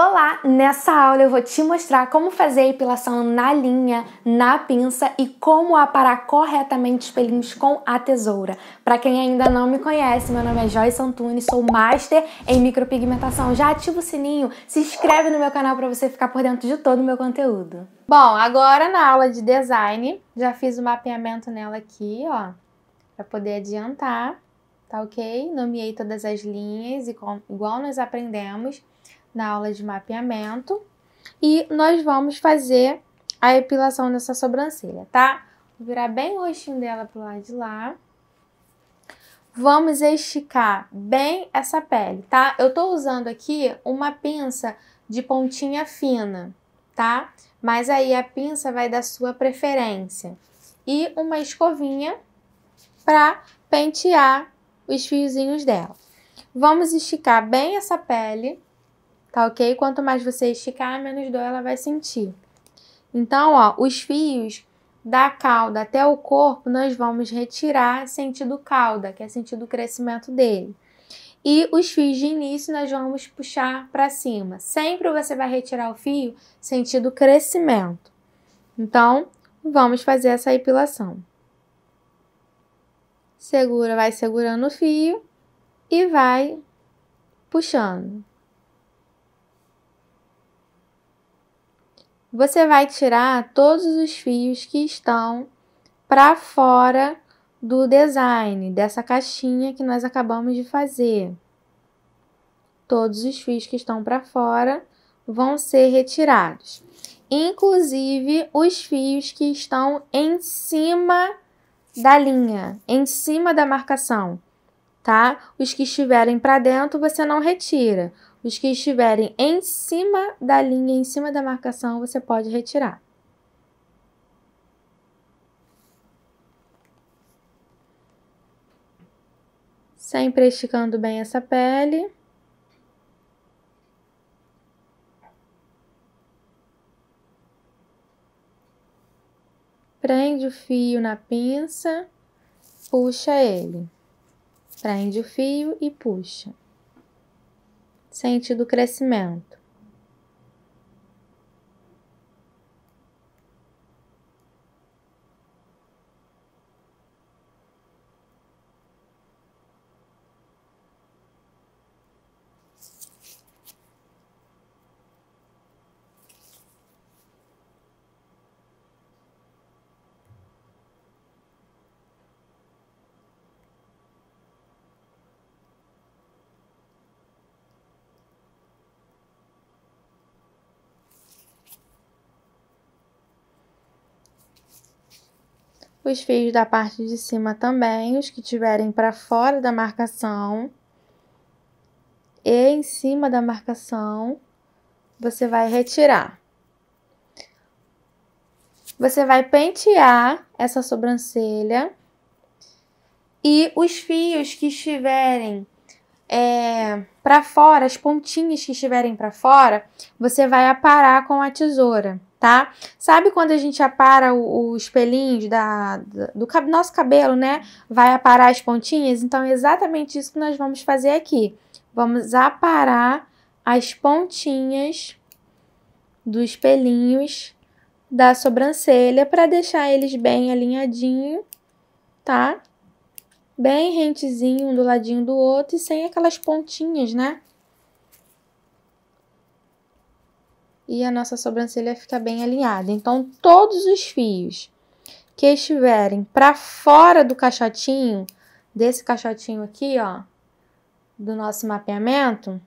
Olá! Nessa aula eu vou te mostrar como fazer a epilação na linha, na pinça e como aparar corretamente os pelinhos com a tesoura. Para quem ainda não me conhece, meu nome é Joyce Antunes, sou master em micropigmentação. Já ativa o sininho, se inscreve no meu canal para você ficar por dentro de todo o meu conteúdo. Bom, agora na aula de design, já fiz o mapeamento nela aqui, ó, para poder adiantar, tá ok? Nomeei todas as linhas, igual nós aprendemos na aula de mapeamento e nós vamos fazer a epilação dessa sobrancelha, tá? Vou virar bem o rostinho dela pro lado de lá. Vamos esticar bem essa pele, tá? Eu tô usando aqui uma pinça de pontinha fina, tá? Mas aí a pinça vai da sua preferência. E uma escovinha para pentear os fiozinhos dela. Vamos esticar bem essa pele tá ok? Quanto mais você esticar, menos dor ela vai sentir. Então, ó, os fios da cauda até o corpo, nós vamos retirar sentido cauda, que é sentido crescimento dele. E os fios de início nós vamos puxar para cima. Sempre você vai retirar o fio sentido crescimento. Então, vamos fazer essa epilação. Segura, vai segurando o fio e vai puxando. você vai tirar todos os fios que estão para fora do design, dessa caixinha que nós acabamos de fazer. Todos os fios que estão para fora vão ser retirados, inclusive os fios que estão em cima da linha, em cima da marcação, tá? Os que estiverem para dentro você não retira. Os que estiverem em cima da linha, em cima da marcação, você pode retirar. Sempre esticando bem essa pele. Prende o fio na pinça, puxa ele. Prende o fio e puxa sentido crescimento. os fios da parte de cima também, os que tiverem para fora da marcação e em cima da marcação, você vai retirar. Você vai pentear essa sobrancelha e os fios que estiverem é, para fora, as pontinhas que estiverem para fora, você vai aparar com a tesoura tá? Sabe quando a gente apara os pelinhos da, do, do nosso cabelo, né? Vai aparar as pontinhas? Então é exatamente isso que nós vamos fazer aqui. Vamos aparar as pontinhas dos pelinhos da sobrancelha para deixar eles bem alinhadinho, tá? Bem rentezinho um do ladinho do outro e sem aquelas pontinhas, né? e a nossa sobrancelha fica bem alinhada. Então, todos os fios que estiverem para fora do caixotinho, desse caixotinho aqui, ó, do nosso mapeamento,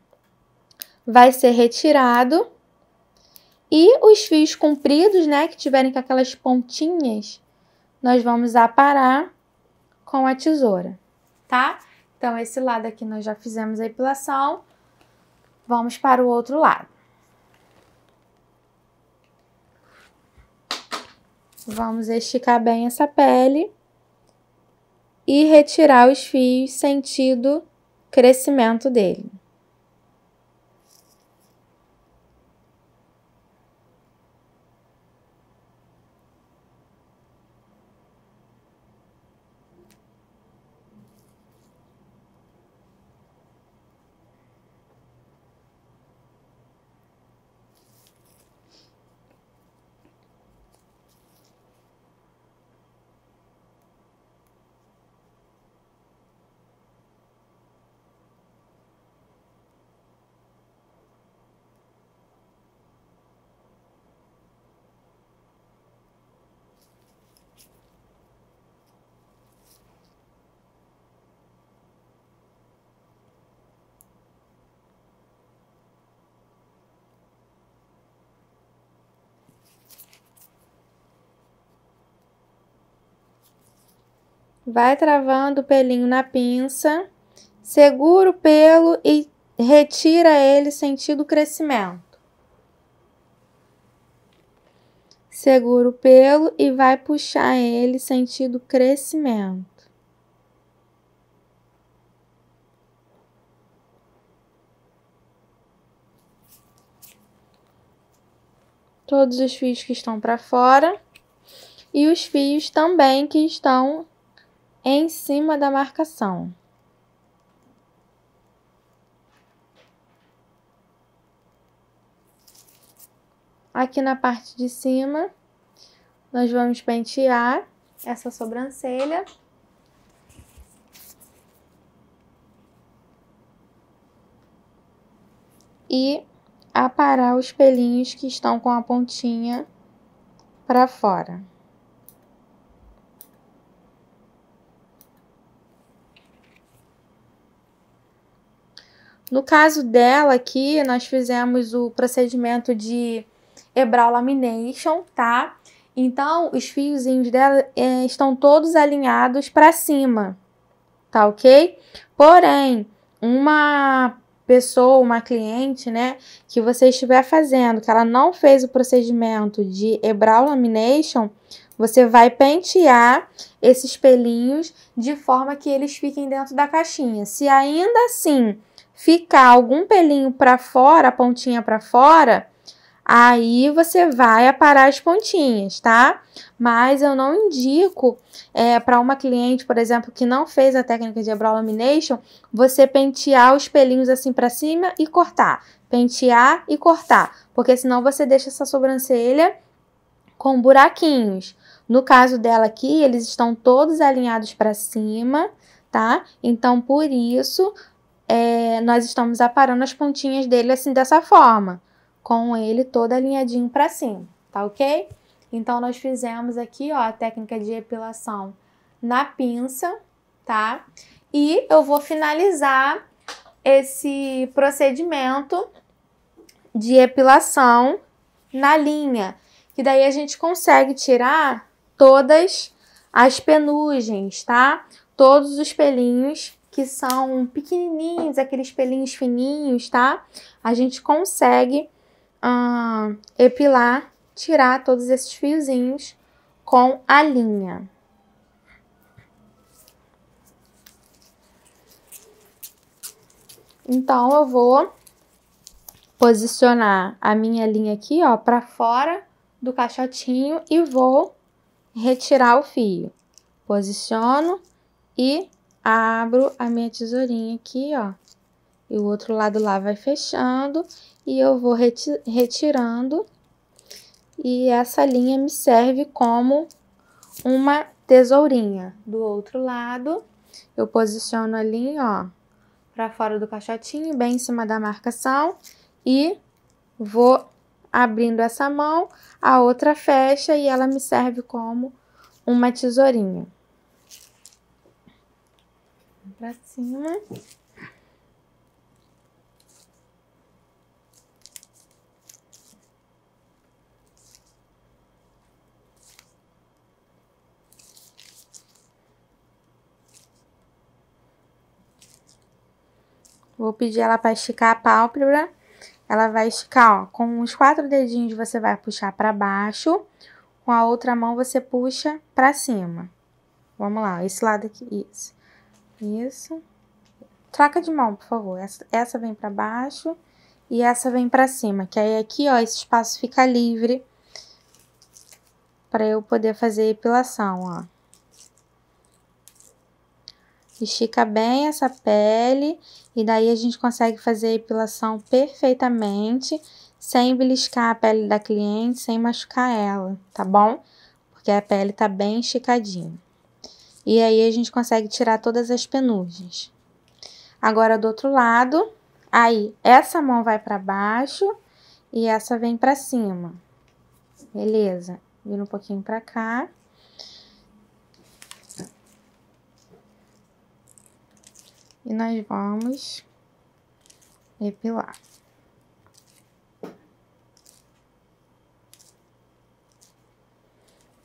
vai ser retirado e os fios compridos, né, que tiverem com aquelas pontinhas, nós vamos aparar com a tesoura, tá? Então, esse lado aqui nós já fizemos a epilação, vamos para o outro lado. Vamos esticar bem essa pele e retirar os fios sentido crescimento dele. Vai travando o pelinho na pinça, segura o pelo e retira ele sentido crescimento. Segura o pelo e vai puxar ele sentido crescimento. Todos os fios que estão para fora e os fios também que estão em cima da marcação. Aqui na parte de cima, nós vamos pentear essa sobrancelha. E aparar os pelinhos que estão com a pontinha para fora. No caso dela aqui, nós fizemos o procedimento de Ebral Lamination, tá? Então, os fiozinhos dela é, estão todos alinhados para cima, tá ok? Porém, uma pessoa, uma cliente, né, que você estiver fazendo, que ela não fez o procedimento de Ebral Lamination, você vai pentear esses pelinhos de forma que eles fiquem dentro da caixinha. Se ainda assim ficar algum pelinho para fora, a pontinha para fora, aí você vai aparar as pontinhas, tá? Mas eu não indico é, para uma cliente, por exemplo, que não fez a técnica de brow lamination, você pentear os pelinhos assim para cima e cortar. Pentear e cortar, porque senão você deixa essa sobrancelha com buraquinhos. No caso dela aqui, eles estão todos alinhados para cima, tá? Então, por isso, é, nós estamos aparando as pontinhas dele assim, dessa forma. Com ele todo alinhadinho pra cima, tá ok? Então, nós fizemos aqui, ó, a técnica de epilação na pinça, tá? E eu vou finalizar esse procedimento de epilação na linha, que daí a gente consegue tirar todas as penugens, tá? Todos os pelinhos que são pequenininhos, aqueles pelinhos fininhos, tá? A gente consegue epilar, tirar todos esses fiozinhos com a linha. Então, eu vou posicionar a minha linha aqui, ó, pra fora do caixotinho e vou retirar o fio. Posiciono e abro a minha tesourinha aqui, ó. E o outro lado lá vai fechando e eu vou reti retirando. E essa linha me serve como uma tesourinha. Do outro lado, eu posiciono a linha, ó, pra fora do caixotinho, bem em cima da marcação. E vou abrindo essa mão, a outra fecha e ela me serve como uma tesourinha pra cima. Vou pedir ela para esticar a pálpebra. Ela vai esticar, ó, com os quatro dedinhos você vai puxar para baixo, com a outra mão você puxa para cima. Vamos lá, esse lado aqui, isso. Isso. Troca de mão, por favor. Essa, essa vem para baixo e essa vem para cima. Que aí aqui, ó, esse espaço fica livre para eu poder fazer a epilação, ó. Estica bem essa pele e daí a gente consegue fazer a epilação perfeitamente, sem beliscar a pele da cliente, sem machucar ela, tá bom? Porque a pele tá bem esticadinha. E aí a gente consegue tirar todas as penugens. Agora do outro lado, aí essa mão vai para baixo e essa vem para cima. Beleza? Vira um pouquinho para cá. E nós vamos epilar.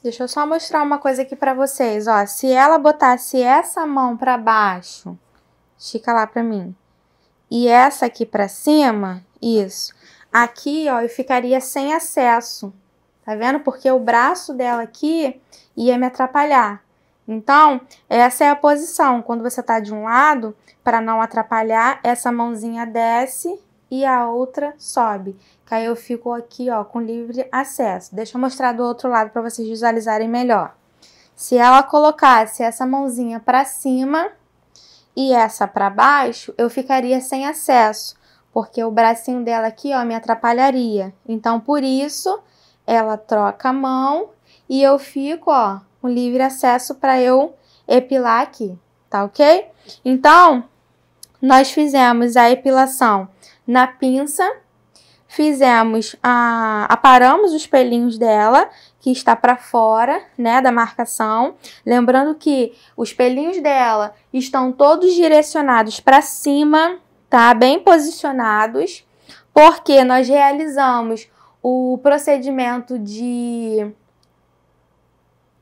Deixa eu só mostrar uma coisa aqui para vocês, ó. Se ela botasse essa mão para baixo, estica lá para mim, e essa aqui para cima, isso. Aqui, ó, eu ficaria sem acesso, tá vendo? Porque o braço dela aqui ia me atrapalhar. Então, essa é a posição. Quando você tá de um lado, para não atrapalhar, essa mãozinha desce e a outra sobe. Que aí eu fico aqui, ó, com livre acesso. Deixa eu mostrar do outro lado para vocês visualizarem melhor. Se ela colocasse essa mãozinha para cima e essa para baixo, eu ficaria sem acesso, porque o bracinho dela aqui, ó, me atrapalharia. Então, por isso, ela troca a mão e eu fico, ó, com livre acesso para eu epilar aqui, tá ok? Então, nós fizemos a epilação na pinça, fizemos a aparamos os pelinhos dela, que está para fora, né, da marcação. Lembrando que os pelinhos dela estão todos direcionados para cima, tá? Bem posicionados, porque nós realizamos o procedimento de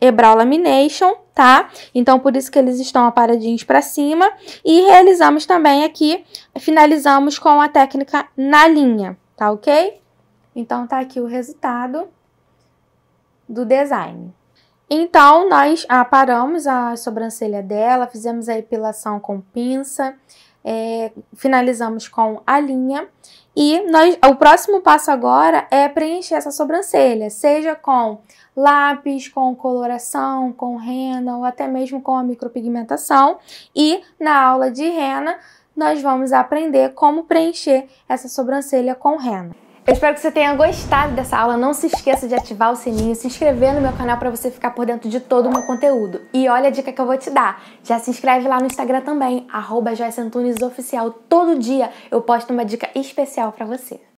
Ebral Lamination, tá? Então, por isso que eles estão aparadinhos para cima. E realizamos também aqui, finalizamos com a técnica na linha, tá ok? Então, tá aqui o resultado do design. Então, nós aparamos ah, a sobrancelha dela, fizemos a epilação com pinça, é, finalizamos com a linha. E nós, o próximo passo agora é preencher essa sobrancelha, seja com lápis, com coloração, com rena ou até mesmo com a micropigmentação. E na aula de rena, nós vamos aprender como preencher essa sobrancelha com rena. Eu espero que você tenha gostado dessa aula. Não se esqueça de ativar o sininho, se inscrever no meu canal para você ficar por dentro de todo o meu conteúdo. E olha a dica que eu vou te dar. Já se inscreve lá no Instagram também, arroba Todo dia eu posto uma dica especial para você.